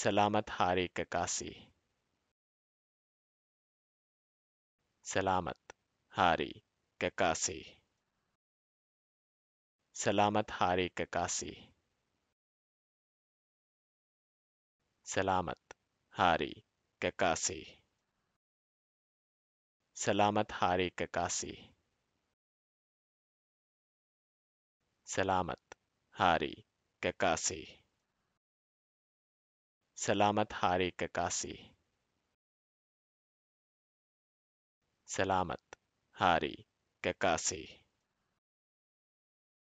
सलामत हारे ककासे सलामत हारे ककासी सलामत हारे ककासी सलामत हारे ककासी सलामत हारे ककासी सलामत हारे ककासी सलामत हारे ककासी सलामत हारी ककासी